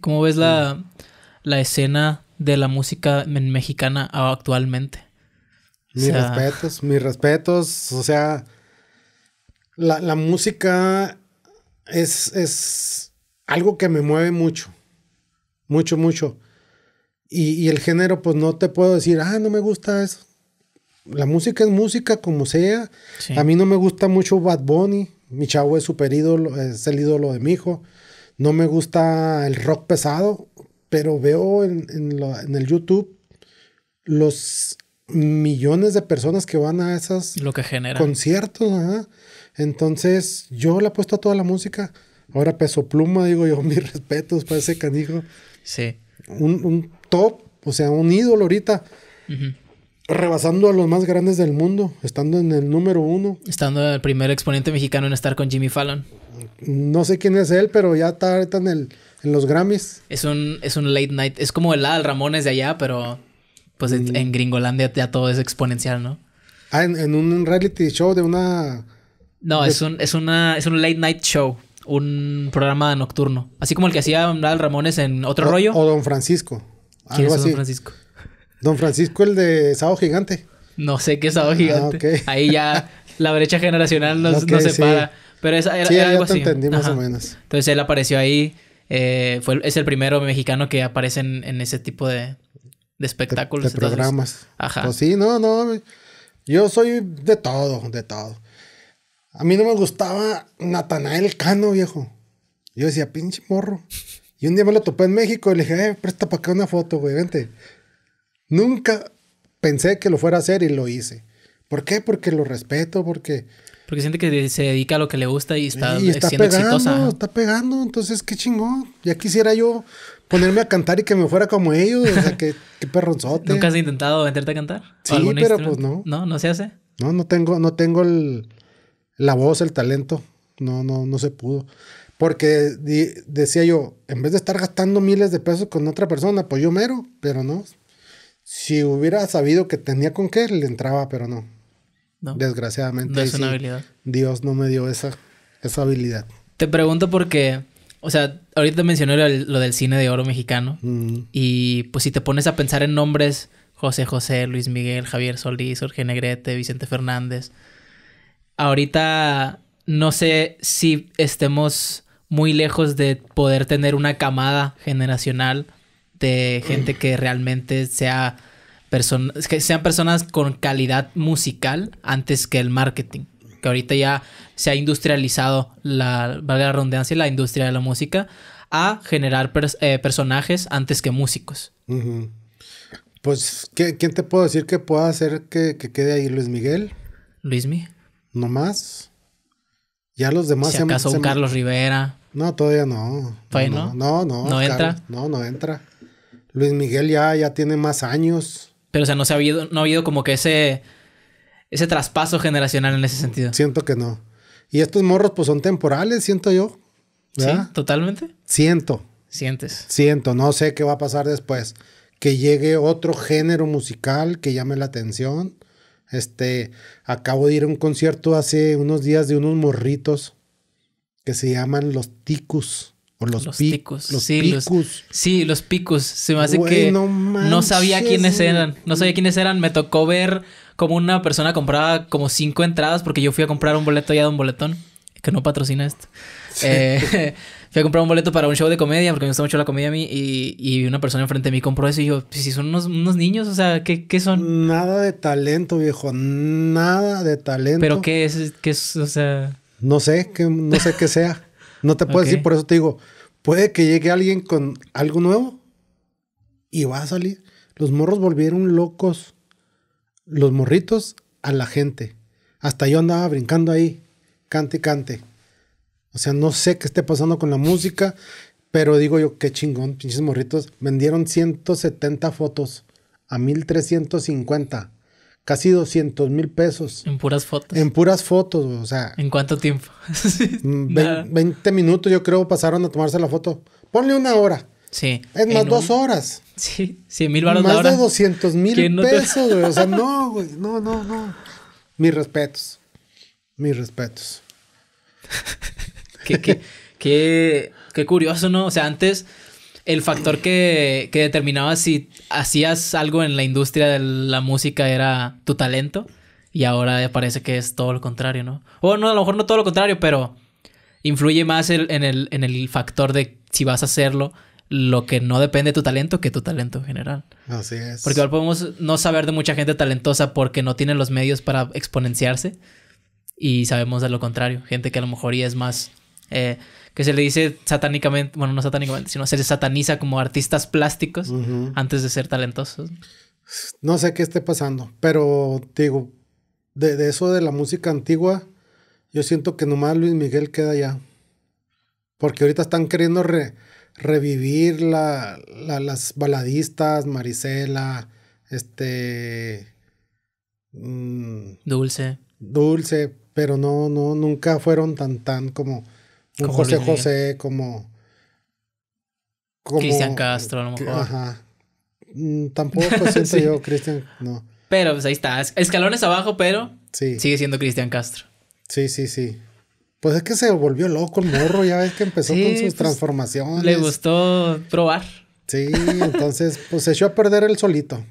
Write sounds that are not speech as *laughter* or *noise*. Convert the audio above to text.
¿Cómo ves la, escena de la música mexicana actualmente? Mis o respetos, mis respetos. O sea, la, música es, es, algo que me mueve mucho. Mucho, mucho. Y, el género, pues no te puedo decir, ah, no me gusta eso. La música es música, como sea. A mí no me gusta mucho Bad Bunny. Mi chavo es super ídolo, es el ídolo de mi hijo. No me gusta el rock pesado, pero veo en, en, en el YouTube los millones de personas que van a esos lo que conciertos. Entonces, yo le apuesto a toda la música. Ahora peso pluma, digo yo, *laughs* mis respetos para ese canijo. Sí. Un, un top, o sea, un ídolo ahorita rebasando a los más grandes del mundo, estando en el número uno. Estando el primer exponente mexicano en estar con Jimmy Fallon. No sé quién es él, pero ya está ahorita en, el, en los Grammys. Es un, es un late night, es como el Al Ramones de allá, pero pues mm. en, Gringolandia ya todo es exponencial, ¿no? Ah, en, un reality show de una... No, es, un, es, una, es un late night show un programa nocturno. Así como el que hacía Al Ramones en Otro Rollo. O Don Francisco. ¿Quién es Don Francisco? Don Francisco, el de Sábado Gigante. No sé qué es Sábado ah, Gigante. Ahí ya la brecha generacional nos, separa. Pero esa era, algo así. entendí más o menos. Entonces él apareció ahí. Eh, es el primero mexicano que aparece en, ese tipo de, espectáculos. De, programas. Ajá. Pues sí, no, no. Yo soy de todo, de todo. A mí no me gustaba Natanael Cano, viejo. Yo decía, pinche morro. Y un día me lo topé en México y le dije, eh, presta para acá una foto, güey, vente. Nunca pensé que lo fuera a hacer y lo hice. ¿Por qué? Porque lo respeto, porque... Porque siente que se dedica a lo que le gusta y está, y está pegando, Está pegando, entonces qué chingón. Ya quisiera yo ponerme a cantar y que me fuera como ellos. O sea, qué, perronzote. ¿Nunca has intentado meterte a cantar? Sí, pero pues no. No, no se hace. No, no tengo, no tengo la voz, el talento. No, no, no se pudo. Porque decía yo, en vez de estar gastando miles de pesos con otra persona, pues yo mero, pero no, si hubiera sabido que tenía con qué, le entraba, pero no. no. Desgraciadamente. es una habilidad. Dios no me dio esa, esa habilidad. Te pregunto porque, o sea, ahorita mencioné lo, del cine de oro mexicano. Y pues si te pones a pensar en nombres, José José, Luis Miguel, Javier Solís, Jorge Negrete, Vicente Fernández. Ahorita no sé si estemos muy lejos de poder tener una camada generacional gente que realmente sea personas que sean personas con calidad musical antes que el marketing. Que ahorita ya se ha industrializado la, valga la redundancia, la industria de la música a generar eh, personajes antes que músicos. Pues, ¿quién te puedo decir que pueda hacer que, quede ahí Luis Miguel? Luismi. No más. Ya los demás. Si se acaso un Carlos Rivera. No, todavía no. No, no. ¿No, ¿No entra? No, no entra. Luis Miguel ya, ya tiene más años. Pero, o sea, no, se ha habido, no ha habido como que ese, ese traspaso generacional en ese sentido. Siento que no. Y estos morros, pues son temporales, siento yo. Sí, totalmente. Siento. Sientes. Siento, no sé qué va a pasar después. Que llegue otro género musical que llame la atención. Este, acabo de ir a un concierto hace unos días de unos morritos que se llaman los ticus los, picos, Los picos. sí, los picos. Se me hace que no, sabía quiénes eran. No sabía quiénes eran. Me tocó ver como una persona compraba como cinco entradas porque yo fui a comprar un boleto ya de un boletón. Que no patrocina esto. Eh, *laughs* fui a comprar un boleto para un show de comedia porque me gusta mucho la comedia a mí. Y, una persona enfrente de mí compró eso y yo, pues, si son unos, niños, o sea, ¿qué, son? Nada de talento, viejo. Nada de talento. ¿Pero qué es? ¿Qué O sea... No sé, que, no sé qué sea. No te puedo decir, por eso te digo, puede que llegue alguien con algo nuevo y va a salir. Los morros volvieron locos, los morritos, a la gente. Hasta yo andaba brincando ahí, cante y cante. O sea, no sé qué esté pasando con la música, pero digo yo, qué chingón, pinches morritos. Vendieron 170 fotos a 1350 casi 200 mil pesos. En puras fotos. En puras fotos, o sea. ¿En cuánto tiempo? 20, *laughs* mm, minutos, yo creo, pasaron a tomarse la foto. Ponle una hora. Sí. En más, dos horas. Sí, 100 mil baros Más de, hora. de 200 mil pesos, güey. O sea, no, *laughs* güey. No, no, no. Mis respetos. Mis respetos. *laughs* qué, qué, qué, qué curioso, ¿no? O sea, antes el factor que, determinaba si hacías algo en la industria de la música era tu talento. Y ahora parece que es todo lo contrario, ¿no? O no, a lo mejor no todo lo contrario, pero influye más en, el, en, el, factor de si vas a hacerlo lo que no depende de tu talento que tu talento en general. Así es. Porque podemos no saber de mucha gente talentosa porque no tiene los medios para exponenciarse. Y sabemos de lo contrario. Gente que a lo mejor ya es más eh, que se le dice satánicamente, bueno, no satánicamente, sino se le sataniza como artistas plásticos antes de ser talentosos. No sé qué esté pasando, pero digo, de, eso de la música antigua, yo siento que nomás Luis Miguel queda allá. Porque ahorita están queriendo revivir la, las baladistas, Marisela, este... Mm, dulce. Dulce, pero no, no, nunca fueron tan, tan como un José José, como. como Cristian Castro, a lo mejor. Ajá. Mm, tampoco *laughs* siento yo, Cristian, no. Pero pues ahí está, escalones abajo, pero sí. sigue siendo Cristian Castro. Sí, sí, sí. Pues es que se volvió loco el morro, ya ves que empezó con sus pues, transformaciones. Le gustó probar. Sí, entonces pues se echó a perder el solito.